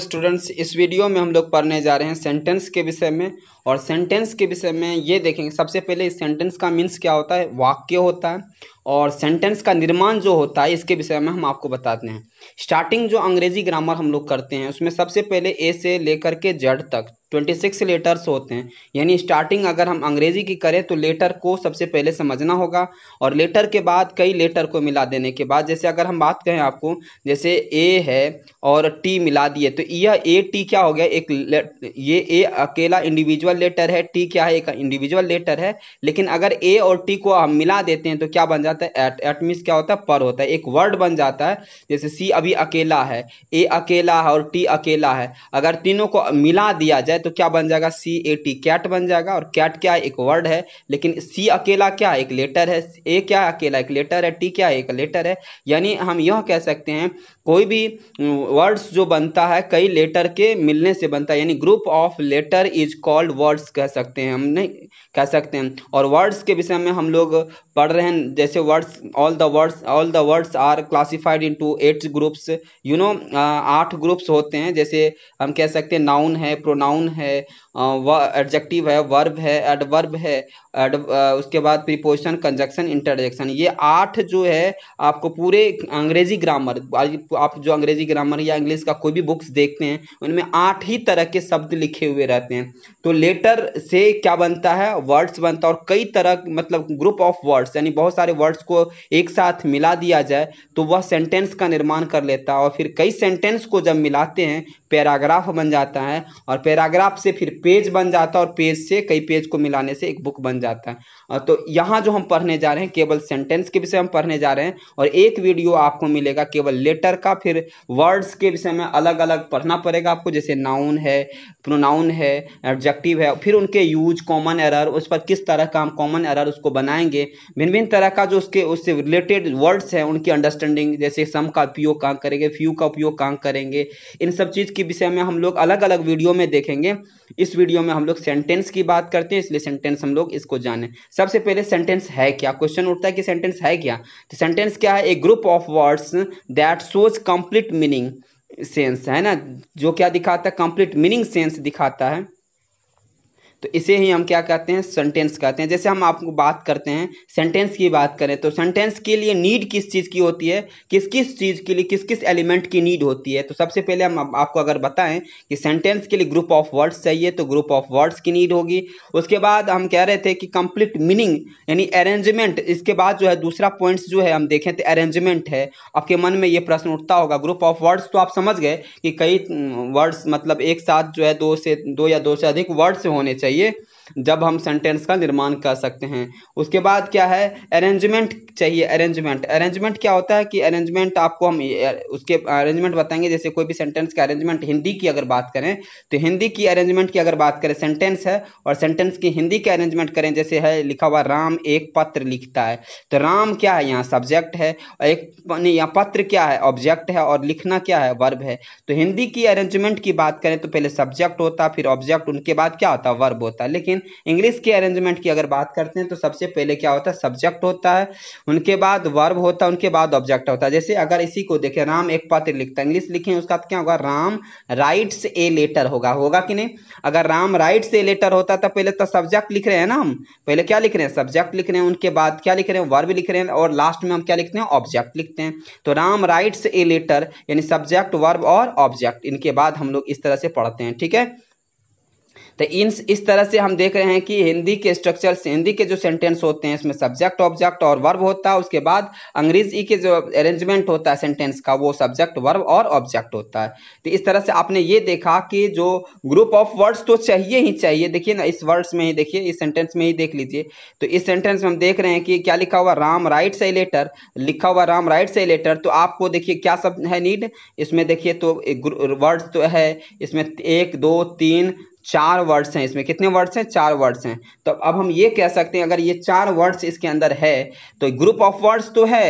Students इस video में हम लोग पढ़ने जा रहे हैं सेंटेंस के विषय में और सेंटेंस के विषय में ये देखेंगे सबसे पहले इस सेंटेंस का मीन्स क्या होता है वाक्य होता है और सेंटेंस का निर्माण जो होता है इसके विषय में हम आपको बताते हैं स्टार्टिंग जो अंग्रेजी ग्रामर हम लोग करते हैं उसमें सबसे पहले ए से लेकर के जड तक 26 लेटर्स होते हैं यानी स्टार्टिंग अगर हम अंग्रेजी की करें तो लेटर को सबसे पहले समझना होगा और लेटर के बाद कई लेटर को मिला देने के बाद जैसे अगर हम बात कहें आपको जैसे ए है और टी मिला दिए तो यह ए टी क्या हो गया एक ये ए अकेला इंडिविजुअल लेटर है टी क्या है एक इंडिविजुअल लेटर है लेकिन अगर ए और टी को हम मिला देते हैं तो क्या बन जाता जाता है एट एट मीन्स क्या होता है पर होता है एक वर्ड बन जाता है जैसे सी अभी अकेला है ए अकेला है और टी अकेला है अगर तीनों को मिला दिया जाए तो क्या बन जाएगा सी ए टी कैट बन जाएगा और कैट क्या है एक वर्ड है लेकिन सी अकेला क्या है एक लेटर है ए क्या है अकेला एक लेटर है टी क्या है एक लेटर है यानी हम यह कह सकते हैं कोई भी वर्ड्स जो बनता है कई लेटर के मिलने से बनता है यानी group of letter is called words कह सकते हैं हम नहीं कह सकते हैं और वर्ड्स के विषय में हम लोग पढ़ रहे हैं जैसे words all the words all the words are classified into eight groups you know आठ ग्रुप्स होते हैं जैसे हम कह सकते हैं नाउन है प्रोनाउन है एडजेक्टिव uh, है वर्ब है एडवर्ब है एड uh, उसके बाद प्रीपोजिशन कंजक्शन इंटरजेक्शन ये आठ जो है आपको पूरे अंग्रेजी ग्रामर आप जो अंग्रेजी ग्रामर या इंग्लिश का कोई भी बुक्स देखते हैं उनमें आठ ही तरह के शब्द लिखे हुए रहते हैं तो लेटर से क्या बनता है वर्ड्स बनता है और कई तरह मतलब ग्रुप ऑफ वर्ड्स यानी बहुत सारे वर्ड्स वर्ड्स को एक साथ मिला दिया जाए तो वह सेंटेंस का निर्माण कर लेता है और फिर कई सेंटेंस को जब मिलाते हैं पैराग्राफ बन जाता है और पैराग्राफ से फिर पेज बन जाता है और पेज से कई पेज को मिलाने से एक बुक बन जाता है तो यहाँ जो हम पढ़ने जा रहे हैं केवल सेंटेंस के विषय हम पढ़ने जा रहे हैं और एक वीडियो आपको मिलेगा केवल लेटर का फिर वर्ड्स के विषय में अलग अलग पढ़ना पड़ेगा आपको जैसे नाउन है प्रोनाउन है एब्जेक्टिव है फिर उनके यूज कॉमन एरर उस पर किस तरह का हम कॉमन एरर उसको बनाएंगे भिन्न भिन्न तरह का जो उसके उससे रिलेटेड वर्ड्स हैं उनकी अंडरस्टैंडिंग जैसे सम का उपयोग कहाँ करेंगे फ्यू का उपयोग कहाँ करेंगे इन सब चीज़ के विषय में हम लोग अलग अलग वीडियो में देखेंगे इस वीडियो में हम लोग सेंटेंस की बात करते हैं इसलिए सेंटेंस हम लोग इसको जाने सबसे पहले सेंटेंस है क्या क्वेश्चन उठता है कि सेंटेंस है क्या तो सेंटेंस क्या है a group of words that shows complete meaning sense है ना जो क्या दिखाता है कंप्लीट मीनिंग सेंस दिखाता है तो इसे ही हम क्या कहते हैं सेंटेंस कहते हैं जैसे हम आपको बात करते हैं सेंटेंस की बात करें तो सेंटेंस के लिए नीड किस चीज़ की होती है किस किस चीज़ के लिए किस किस एलिमेंट की नीड होती है तो सबसे पहले हम आपको अगर बताएं कि सेंटेंस के लिए ग्रुप ऑफ वर्ड्स चाहिए तो ग्रुप ऑफ वर्ड्स की नीड होगी उसके बाद हम कह रहे थे कि कंप्लीट मीनिंग यानी अरेंजमेंट इसके बाद जो है दूसरा पॉइंट्स जो है हम देखें तो अरेंजमेंट है आपके मन में ये प्रश्न उठता होगा ग्रुप ऑफ वर्ड्स तो आप समझ गए कि कई वर्ड्स हम्म, मतलब एक साथ जो है दो से दो या दो से अधिक वर्ड्स होने चाहिए चाहिए जब हम सेंटेंस का निर्माण कर सकते हैं उसके बाद क्या है अरेंजमेंट चाहिए अरेंजमेंट अरेंजमेंट क्या होता है कि अरेंजमेंट आपको हम उसके अरेंजमेंट बताएंगे जैसे कोई भी सेंटेंस का अरेंजमेंट हिंदी की अगर बात करें तो हिंदी की अरेंजमेंट की अगर बात करें सेंटेंस है और सेंटेंस की हिंदी के अरेंजमेंट करें जैसे है लिखा हुआ राम एक पत्र लिखता है तो राम क्या है यहाँ सब्जेक्ट है और एक यहाँ पत्र क्या है ऑब्जेक्ट है और लिखना क्या है वर्ब है तो हिंदी की अरेंजमेंट की बात करें तो पहले सब्जेक्ट होता फिर ऑब्जेक्ट उनके बाद क्या होता वर्ब होता लेकिन लेकिन इंग्लिश के अरेंजमेंट की अगर बात करते हैं तो सबसे पहले क्या होता है सब्जेक्ट होता है उनके बाद वर्ब होता है उनके बाद ऑब्जेक्ट होता है जैसे अगर इसी को देखें राम एक पत्र लिखता है इंग्लिश लिखें उसका क्या होगा राम राइट्स ए लेटर होगा होगा कि नहीं अगर राम राइट्स ए लेटर होता तो पहले तो सब्जेक्ट लिख रहे हैं ना हम पहले क्या लिख रहे हैं सब्जेक्ट लिख रहे हैं उनके बाद क्या लिख रहे हैं वर्ब लिख रहे हैं और लास्ट में हम क्या लिखते हैं ऑब्जेक्ट लिखते हैं तो राम राइट्स ए लेटर यानी सब्जेक्ट वर्ब और ऑब्जेक्ट इनके बाद हम लोग इस तरह से पढ़ते हैं ठीक है तो इन इस तरह से हम देख रहे हैं कि हिंदी के स्ट्रक्चर हिंदी के जो सेंटेंस होते हैं इसमें सब्जेक्ट ऑब्जेक्ट और वर्ब होता है उसके बाद अंग्रेजी के जो अरेंजमेंट होता है सेंटेंस का वो सब्जेक्ट वर्ब और ऑब्जेक्ट होता है तो इस तरह से आपने ये देखा कि जो ग्रुप ऑफ वर्ड्स तो चाहिए ही चाहिए देखिए ना इस वर्ड्स में ही देखिए इस सेंटेंस में ही देख लीजिए तो इस सेंटेंस में हम देख रहे हैं कि क्या लिखा हुआ राम राइट से लेटर लिखा हुआ राम राइट से लेटर तो आपको देखिए क्या सब है नीड इसमें देखिए तो वर्ड्स तो है इसमें एक दो तीन चार वर्ड्स हैं इसमें कितने वर्ड्स हैं चार वर्ड्स हैं तो अब हम ये कह सकते हैं अगर ये चार वर्ड्स इसके अंदर है तो ग्रुप ऑफ वर्ड्स तो है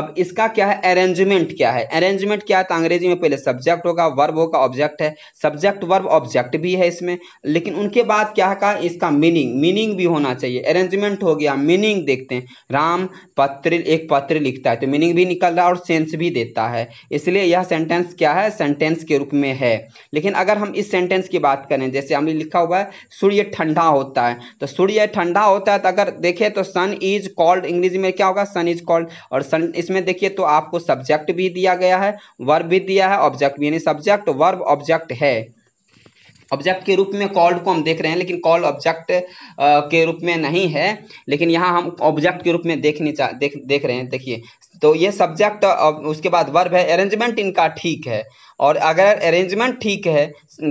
अब इसका क्या है अरेंजमेंट क्या है अरेंजमेंट क्या है तो अंग्रेजी में पहले सब्जेक्ट होगा वर्ब होगा ऑब्जेक्ट है सब्जेक्ट वर्ब ऑब्जेक्ट भी है इसमें लेकिन उनके बाद क्या का इसका मीनिंग मीनिंग भी होना चाहिए अरेंजमेंट हो गया मीनिंग देखते हैं राम पत्र एक पत्र लिखता है तो मीनिंग भी निकल रहा है और सेंस भी देता है इसलिए यह सेंटेंस क्या है सेंटेंस के रूप में है लेकिन अगर हम इस सेंटेंस की बात करें जैसे एग्जाम में लिखा हुआ है सूर्य ठंडा होता है तो सूर्य ठंडा होता है तो अगर देखें तो सन इज कॉल्ड इंग्लिश में क्या होगा सन इज कॉल्ड और सन इसमें देखिए तो आपको सब्जेक्ट भी दिया गया है वर्ब भी दिया है ऑब्जेक्ट भी यानी सब्जेक्ट वर्ब ऑब्जेक्ट है ऑब्जेक्ट के रूप में कॉल्ड को हम देख रहे हैं लेकिन कॉल ऑब्जेक्ट के रूप में नहीं है लेकिन यहाँ हम ऑब्जेक्ट के रूप में देखने चाह देख देख रहे हैं देखिए तो ये सब्जेक्ट उसके बाद वर्ब है अरेंजमेंट इनका ठीक है और अगर अरेंजमेंट ठीक है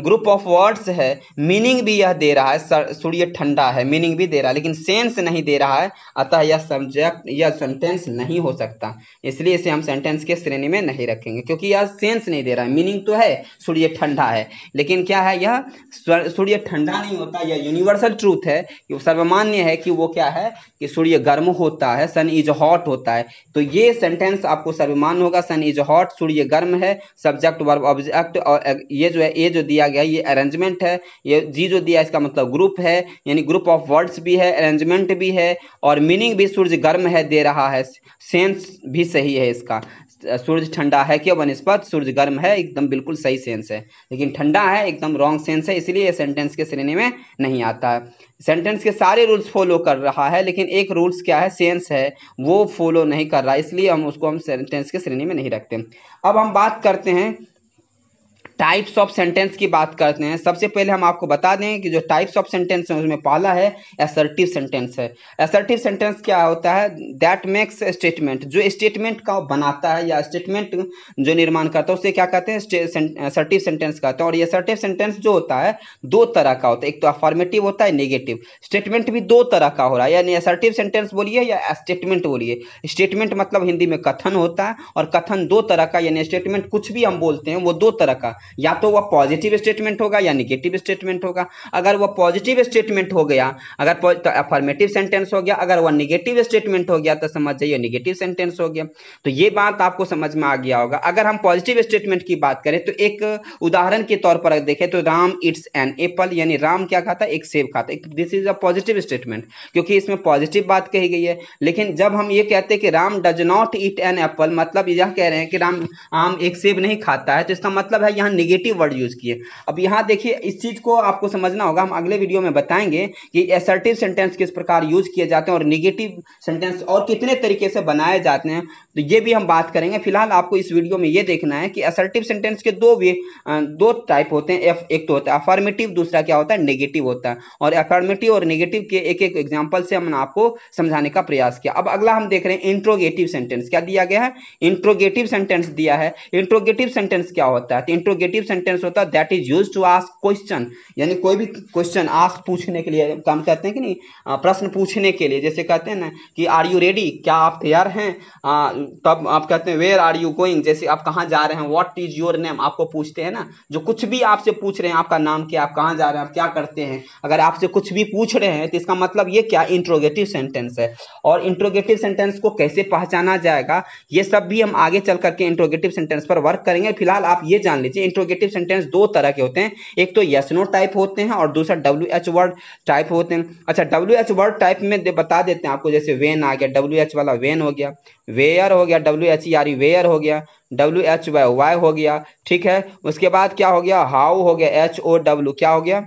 ग्रुप ऑफ वर्ड्स है मीनिंग भी यह दे रहा है सूर्य ठंडा है मीनिंग भी दे रहा है लेकिन सेंस नहीं दे रहा है अतः यह सब्जेक्ट यह सेंटेंस नहीं हो सकता इसलिए इसे हम सेंटेंस के श्रेणी में नहीं रखेंगे क्योंकि यह सेंस नहीं दे रहा है मीनिंग तो है सूर्य ठंडा है लेकिन क्या है यह सूर्य ठंडा नहीं होता यह यूनिवर्सल ट्रूथ है सर्वमान्य है कि वो क्या है कि सूर्य गर्म होता है सन इज हॉट होता है तो ये सेंटेंस आपको सर्वमान्य होगा सन इज हॉट सूर्य गर्म है सब्जेक्ट वर्ग वर्ब ऑब्जेक्ट और ये जो है ए जो दिया गया ये अरेंजमेंट है ये जी जो दिया इसका मतलब ग्रुप है यानी ग्रुप ऑफ वर्ड्स भी है अरेंजमेंट भी है और मीनिंग भी सूर्य गर्म है दे रहा है सेंस भी सही है इसका सूर्य ठंडा है क्यों बनस्पत सूर्य गर्म है एकदम बिल्कुल सही सेंस है लेकिन ठंडा है एकदम रॉन्ग सेंस है इसलिए ये सेंटेंस के श्रेणी में नहीं आता है सेंटेंस के सारे रूल्स फॉलो कर रहा है लेकिन एक रूल्स क्या है सेंस है वो फॉलो नहीं कर रहा इसलिए हम उसको हम सेंटेंस के श्रेणी में नहीं रखते अब हम बात करते हैं टाइप्स ऑफ सेंटेंस की बात करते हैं सबसे पहले हम आपको बता दें कि जो टाइप्स ऑफ सेंटेंस है उसमें पहला है एसर्टिव सेंटेंस है एसर्टिव सेंटेंस क्या होता है दैट मेक्स स्टेटमेंट जो स्टेटमेंट का बनाता है या स्टेटमेंट जो निर्माण करता है उसे क्या कहते हैं असर्टिव सेंटेंस कहते हैं और ये असर्टिव सेंटेंस जो होता है दो तरह का होता है एक तो अफॉर्मेटिव होता है नेगेटिव स्टेटमेंट भी दो तरह का हो रहा है यानी असर्टिव सेंटेंस बोलिए या स्टेटमेंट बोलिए स्टेटमेंट मतलब हिंदी में कथन होता है और कथन दो तरह का यानी स्टेटमेंट कुछ भी हम बोलते हैं वो दो तरह का या तो वह पॉजिटिव स्टेटमेंट होगा या निगेटिव स्टेटमेंट होगा अगर वह पॉजिटिव स्टेटमेंट हो गया अगर तो अफर्मेटिव सेंटेंस हो गया अगर वह निगेटिव स्टेटमेंट हो गया तो समझ जाइए निगेटिव सेंटेंस हो गया तो ये बात आपको समझ में आ गया होगा अगर हम पॉजिटिव स्टेटमेंट की बात करें तो एक उदाहरण के तौर पर देखें तो राम इट्स एन एप्पल यानी राम क्या खाता एक सेब खाता this is a positive statement क्योंकि इसमें पॉजिटिव बात कही गई है लेकिन जब हम ये कहते हैं कि Ram does not eat an apple मतलब यह कह रहे हैं कि राम आम एक सेब नहीं खाता है तो इसका मतलब है यहाँ निगेटिव वर्ड यूज किए अब यहाँ देखिए इस चीज को आपको समझना होगा हम अगले वीडियो में बताएंगे कि एसर्टिव सेंटेंस किस प्रकार यूज किए जाते हैं और निगेटिव सेंटेंस और कितने तरीके से बनाए जाते हैं तो ये भी हम बात करेंगे फिलहाल आपको इस वीडियो में ये देखना है कि असर्टिव सेंटेंस के दो वे दो टाइप होते हैं एक तो होता है अफर्मेटिव दूसरा क्या होता है नेगेटिव होता है और अफर्मेटिव और नेगेटिव के एक एक एग्जाम्पल से हमने आपको समझाने का प्रयास किया अब अगला हम देख रहे हैं इंट्रोगेटिव सेंटेंस क्या दिया गया है इंट्रोगेटिव सेंटेंस दिया है इंट्रोगेटिव सेंटेंस क्या होता है तो इंट्रोगेटिव नेगेटिव सेंटेंस होता है that is use to ask question यानी कोई भी क्वेश्चन आस्क पूछने के लिए काम कहते हैं कि नहीं प्रश्न पूछने के लिए जैसे कहते हैं ना कि आर यू रेडी क्या आप तैयार हैं आ, तब आप कहते हैं वेयर आर यू गोइंग जैसे आप कहाँ जा रहे हैं वॉट इज योर नेम आपको पूछते हैं ना जो कुछ भी आपसे पूछ रहे हैं आपका नाम क्या आप कहाँ जा रहे हैं आप क्या करते हैं अगर आपसे कुछ भी पूछ रहे हैं तो इसका मतलब ये क्या इंट्रोगेटिव सेंटेंस है और इंट्रोगेटिव सेंटेंस को कैसे पहचाना जाएगा ये सब भी हम आगे चल करके इंट्रोगेटिव सेंटेंस पर वर्क करेंगे फिलहाल आप ये जान लीजिए इंट्रोगेटिव सेंटेंस दो तरह के होते हैं एक तो यस नो टाइप होते हैं और दूसरा डब्ल्यू एच वर्ड टाइप होते हैं अच्छा डब्ल्यू एच वर्ड टाइप में दे बता देते हैं आपको जैसे वेन आ गया डब्ल्यू एच वाला वेन हो गया वेयर हो गया डब्ल्यू एच यारी वेयर हो गया डब्ल्यू एच वाई वाई हो गया ठीक है उसके बाद क्या हो गया हाउ हो गया एच ओ डब्ल्यू क्या हो गया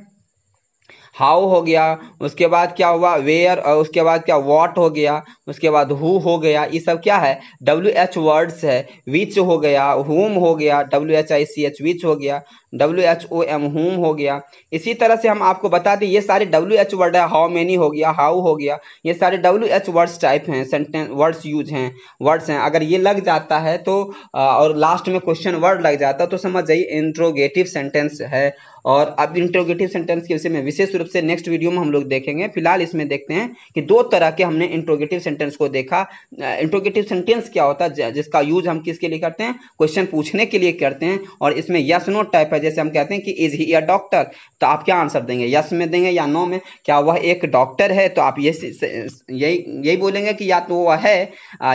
हाउ हो गया उसके बाद क्या हुआ वेयर और उसके बाद क्या वॉट हो गया उसके बाद हु हो गया ये सब क्या है डब्ल्यू एच वर्ड्स है विच हो गया हुम हो गया W H I C H which हो गया डब्ल्यू एच ओ एम हुम हो गया इसी तरह से हम आपको बता दें ये सारे डब्ल्यू एच वर्ड है हाउ मैनी हो गया हाउ हो गया ये सारे डब्ल्यू एच वर्ड्स टाइप हैं सेंटेंस वर्ड्स यूज हैं वर्ड्स हैं अगर ये लग जाता है तो और लास्ट में क्वेश्चन वर्ड लग जाता है तो समझ जाइए इंट्रोगेटिव सेंटेंस है और अब इंट्रोगेटिव सेंटेंस के विषय में विशेष रूप से नेक्स्ट वीडियो में हम लोग देखेंगे फिलहाल इसमें देखते हैं कि दो तरह के हमने इंट्रोगेटिव सेंटेंस को देखा इंट्रोगेटिव सेंटेंस क्या होता है जिसका यूज हम किसके लिए करते हैं क्वेश्चन पूछने के लिए करते हैं और इसमें यस नो टाइप है जैसे हम कहते हैं कि इज ही अ डॉक्टर तो आप क्या आंसर देंगे यस में देंगे या नो में क्या वह एक डॉक्टर है तो आप ये यही यही बोलेंगे कि या तो वह है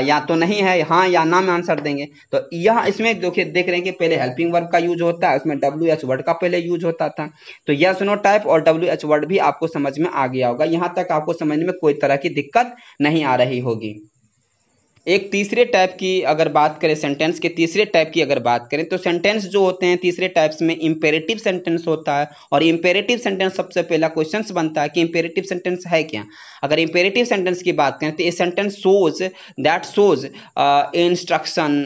या तो नहीं है हाँ या ना में आंसर देंगे तो यह इसमें देख रहे हैं कि पहले हेल्पिंग वर्ग का यूज होता है उसमें डब्ल्यू एच वर्ड का पहले यूज होता है होता था तो यस नो टाइप और डब्ल्यू एच वर्ड भी आपको समझ में आ गया होगा यहाँ तक आपको समझने में कोई तरह की दिक्कत नहीं आ रही होगी एक तीसरे टाइप की अगर बात करें सेंटेंस के तीसरे टाइप की अगर बात करें तो सेंटेंस जो होते हैं तीसरे टाइप्स में इम्पेरेटिव सेंटेंस होता है और इम्पेरेटिव सेंटेंस सबसे पहला क्वेश्चन बनता है कि इम्पेरेटिव सेंटेंस है क्या अगर इम्पेरेटिव सेंटेंस की बात करें तो ये sentence shows that shows instruction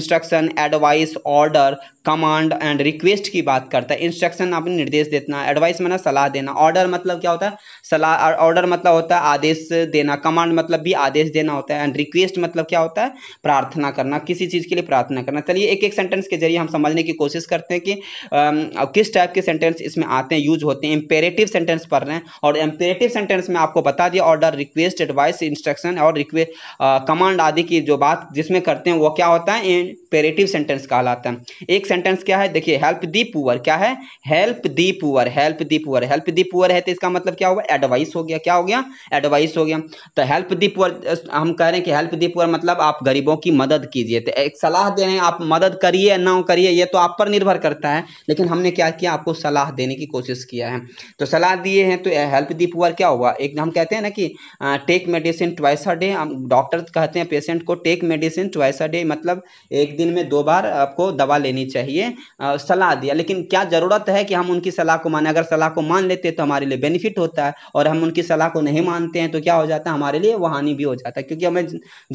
instruction advice order command and request की बात करता है इंस्ट्रक्शन आपने निर्देश देना एडवाइस मतलब सलाह देना ऑर्डर मतलब क्या होता है सलाह ऑर्डर मतलब होता है आदेश देना कमांड मतलब भी आदेश देना होता है एंड रिक्वेस्ट मतलब क्या होता है प्रार्थना करना किसी चीज़ के लिए प्रार्थना करना चलिए एक एक सेंटेंस के जरिए हम समझने की कोशिश करते हैं कि आ, किस टाइप के सेंटेंस इसमें आते हैं यूज होते हैं इंपेरेटिव सेंटेंस पढ़ रहे हैं और इंपेरेटिव सेंटेंस में आपको बता दिया ऑर्डर रिक्वेस्ट एडवाइस इंस्ट्रक्शन और रिक्वेस्ट कमांड आदि की जो बात जिसमें करते हैं वो क्या होता है इम्पेरेटिव सेंटेंस कहलाता है एक सेंटेंस क्या है देखिए हेल्प दी पुअर क्या है help the poor help the poor help the poor है तो इसका मतलब क्या होगा एडवाइस हो गया क्या हो गया एडवाइस हो गया तो हेल्प दी पुअर हम कह रहे हैं कि हेल्प दी पुअर मतलब आप गरीबों की मदद कीजिए तो एक सलाह दे रहे हैं आप मदद करिए ना करिए ये तो आप पर निर्भर करता है लेकिन हमने क्या किया आपको सलाह देने की कोशिश किया है तो सलाह दिए हैं तो हेल्प दी पुअर क्या हुआ एक हम कहते हैं ना कि take medicine twice a day हम डॉक्टर कहते हैं पेशेंट को take medicine twice a day मतलब एक दिन में दो बार आपको दवा लेनी चाहिए चाहिए सलाह दिया लेकिन क्या ज़रूरत है कि हम उनकी सलाह को माने अगर सलाह को मान लेते तो हमारे लिए बेनिफिट होता है और हम उनकी सलाह को नहीं मानते हैं तो क्या हो जाता है हमारे लिए वो हानि भी हो जाता है क्योंकि हमें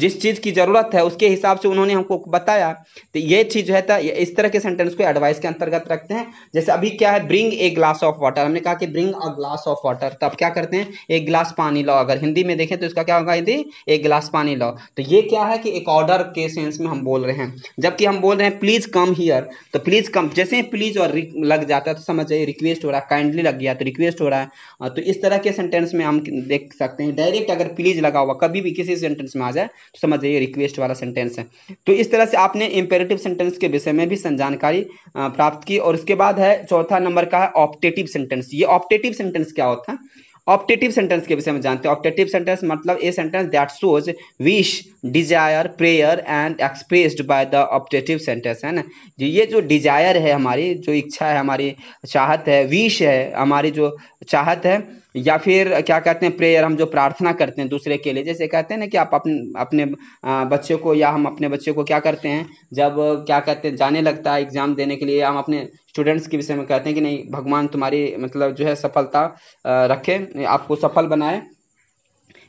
जिस चीज़ की ज़रूरत है उसके हिसाब से उन्होंने हमको बताया तो ये चीज़ जो है इस तरह के सेंटेंस को एडवाइस के अंतर्गत रखते हैं जैसे अभी क्या है bring a glass of water हमने कहा कि bring a glass of water तो क्या करते हैं एक ग्लास पानी लो अगर हिंदी में देखें तो इसका क्या होगा हिंदी एक ग्लास पानी लो तो ये क्या है कि एक ऑर्डर के सेंस में हम बोल रहे हैं जबकि हम बोल रहे हैं प्लीज कम हियर तो प्लीज़ कम जैसे ही प्लीज़ और लग जाता है तो समझ जाइए रिक्वेस्ट हो रहा है काइंडली लग गया तो रिक्वेस्ट हो रहा है हाँ, तो इस तरह के सेंटेंस में हम देख सकते हैं डायरेक्ट अगर प्लीज़ लगा हुआ कभी भी किसी सेंटेंस में आ जाए तो समझ जाइए रिक्वेस्ट वाला सेंटेंस है तो इस तरह से आपने इंपेरेटिव सेंटेंस के विषय में भी जानकारी हाँ, प्राप्त की और उसके बाद है चौथा नंबर का है ऑप्टेटिव सेंटेंस ये ऑप्टेटिव सेंटेंस क्या होता है ऑप्टेटिव सेंटेंस के विषय में जानते हैं ऑप्टेटिव सेंटेंस मतलब a sentence that shows wish desire prayer and expressed by the optative sentence है ना ये जो डिजायर है हमारी जो इच्छा है हमारी चाहत है विश है हमारी जो चाहत है या फिर क्या कहते हैं प्रेयर हम जो प्रार्थना करते हैं दूसरे के लिए जैसे कहते हैं ना कि आप अपने अपने बच्चे को या हम अपने बच्चे को क्या करते हैं जब क्या कहते हैं जाने लगता है एग्जाम देने के लिए हम अपने स्टूडेंट्स के विषय में कहते हैं कि नहीं भगवान तुम्हारी मतलब जो है सफलता रखे आपको सफल बनाए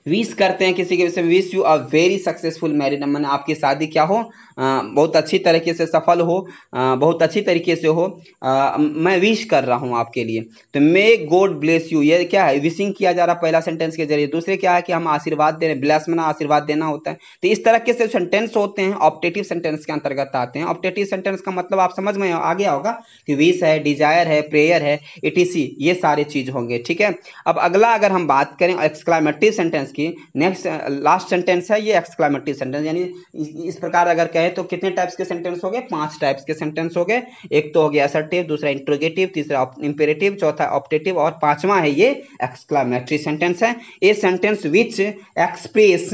विश करते हैं किसी के विषय में wish you a very successful married मैंने आपकी शादी क्या हो आ, बहुत अच्छी तरीके से सफल हो आ, बहुत अच्छी तरीके से हो आ, मैं विश कर रहा हूँ आपके लिए तो मे गॉड ब्लेस यू ये क्या है विशिंग किया जा रहा है पहला सेंटेंस के जरिए दूसरे क्या है कि हम आशीर्वाद दे रहे हैं ब्लेस मना आशीर्वाद देना होता है तो इस तरह के से सेंटेंस होते हैं ऑप्टेटिव सेंटेंस के अंतर्गत आते हैं ऑप्टेटिव सेंटेंस का मतलब आप समझ में आ गया होगा कि विश है डिजायर है प्रेयर है इटीसी ये सारे चीज होंगे ठीक है अब अगला अगर हम बात करें एक्सक्लाइमेटिव सेंटेंस की नेक्स्ट लास्ट सेंटेंस है ये एक्सक्लामेटिव सेंटेंस यानी इस प्रकार अगर कहें तो कितने टाइप्स के सेंटेंस हो गए पांच टाइप्स के सेंटेंस हो गए एक तो हो गया असर्टिव दूसरा इंट्रोगेटिव तीसरा इंपेरेटिव चौथा ऑप्टेटिव और पांचवा है ये एक्सक्लामेटरी सेंटेंस है a sentence which express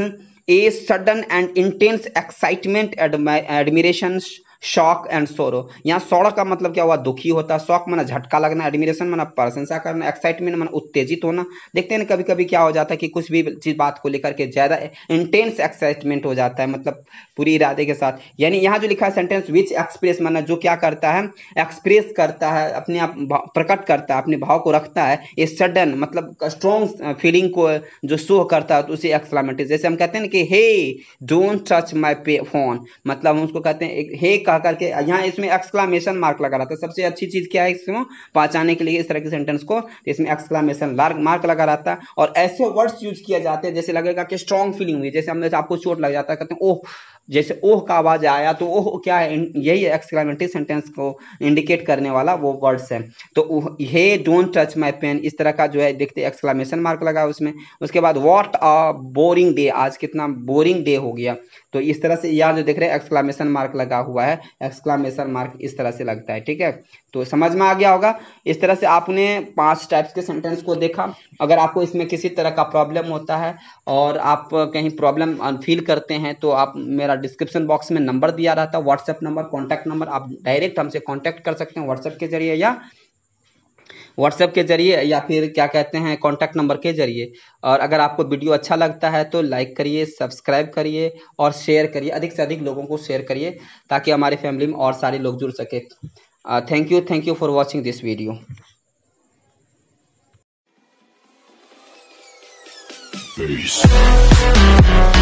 a sudden and intense excitement admiration shock and sorrow यहाँ सौड़ का मतलब क्या हुआ दुखी होता है शॉक मना झटका लगना एडमिरेशन मना प्रशंसा करना एक्साइटमेंट मना उत्तेजित होना देखते हैं कभी कभी क्या हो जाता है कि कुछ भी चीज बात को लेकर के ज़्यादा इंटेंस एक्साइटमेंट हो जाता है मतलब पूरी इरादे के साथ यानी यहाँ जो लिखा है सेंटेंस विच एक्सप्रेस मना जो क्या करता है एक्सप्रेस करता है अपने आप प्रकट करता है अपने भाव को रखता है ये सडन मतलब स्ट्रॉन्ग फीलिंग को जो शो करता है तो उसे एक्सलामेटिव जैसे हम कहते हैं ना कि हे डोंट टच माई पे फोन मतलब हम उसको कहते हैं हे hey, कह करके यहाँ इसमें एक्सक्लामेशन मार्क लगा रहा था सबसे अच्छी चीज़ क्या है इसको पहचाने के लिए इस तरह के सेंटेंस को तो इसमें एक्सक्लामेशन मार्क लगा रहा था और ऐसे वर्ड्स यूज किया जाते हैं जैसे लगेगा कि स्ट्रॉन्ग फीलिंग हुई जैसे हमने आपको चोट लग जाता है कहते हैं ओह जैसे ओह का आवाज आया तो ओह क्या है यही एक्सक्लामेटरी सेंटेंस को इंडिकेट करने वाला वो वर्ड्स है तो hey don't touch my pen इस तरह का जो है देखते एक्सक्लामेशन मार्क लगा उसमें उसके बाद व्हाट अ बोरिंग डे आज कितना बोरिंग डे हो गया तो इस तरह से यह जो देख रहे हैं एक्सक्लामेशन मार्क लगा हुआ है एक्सक्लामेशन मार्क इस तरह से लगता है ठीक है तो समझ में आ गया होगा इस तरह से आपने पांच टाइप्स के सेंटेंस को देखा अगर आपको इसमें किसी तरह का प्रॉब्लम होता है और आप कहीं प्रॉब्लम फील करते हैं तो आप मेरा डिस्क्रिप्शन बॉक्स में नंबर दिया रहता है व्हाट्सएप नंबर कॉन्टैक्ट नंबर आप डायरेक्ट हमसे कॉन्टैक्ट कर सकते हैं व्हाट्सएप के जरिए या व्हाट्सएप के जरिए या फिर क्या कहते हैं कॉन्टैक्ट नंबर के जरिए और अगर आपको वीडियो अच्छा लगता है तो लाइक करिए सब्सक्राइब करिए और शेयर करिए अधिक से अधिक लोगों को शेयर करिए ताकि हमारी फैमिली में और सारे लोग जुड़ सके thank you thank you for watching this video Peace.